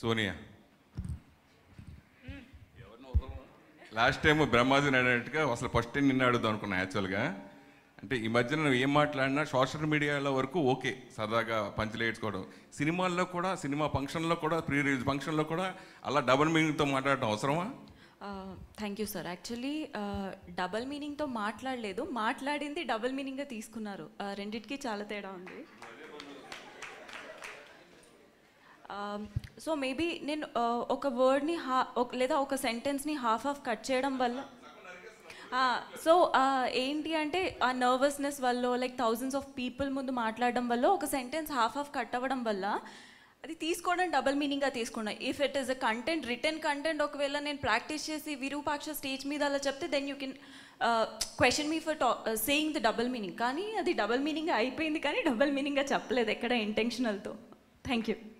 Sonia last time బ్రహ్మాజీని అడిగినట్టుగా అసలు first time నిన్న అడుగుదాం అనుకున్నా యాక్చువల్గా అంటే ఈ మధ్యన నువ్వు ఏం మాట్లాడినా సోషల్ మీడియాలో వరకు ఓకే సరదాగా పంచలేడ్చుకోవడం సినిమాల్లో కూడా సినిమా ఫంక్షన్లో కూడా ప్రీ రిలీజ్ ఫంక్షన్లో కూడా అలా డబల్ మీనింగ్తో మాట్లాడటం అవసరమా thank you sir actually double మీనింగ్తో మాట్లాడలేదు మాట్లాడింది డబల్ మీనింగ్గా తీసుకున్నారు రెండింటికి చాలా తేడా ఉంది సో um, మేబీ నేను uh, ఒక వర్డ్ని హా లేదా ఒక సెంటెన్స్ని హాఫ్ హాఫ్ కట్ చేయడం వల్ల సో ఏంటి అంటే ఆ నర్వస్నెస్ వల్ల లైక్ థౌజండ్స్ ఆఫ్ పీపుల్ ముందు మాట్లాడడం వల్ల ఒక సెంటెన్స్ హాఫ్ హాఫ్ కట్ అవ్వడం వల్ల అది తీసుకోవడం డబల్ మీనింగ్గా తీసుకున్నా if it is a content written content ఒకవేళ నేను ప్రాక్టీస్ చేసి విరూపాక్ష స్టేజ్ మీద అలా చెప్తే then you can question me for టా సేయింగ్ ద డబల్ మీనింగ్ కానీ అది డబల్ మీనింగ్ అయిపోయింది కానీ డబల్ మీనింగ్గా చెప్పలేదు ఎక్కడ ఇంటెన్షనల్తో థ్యాంక్ యూ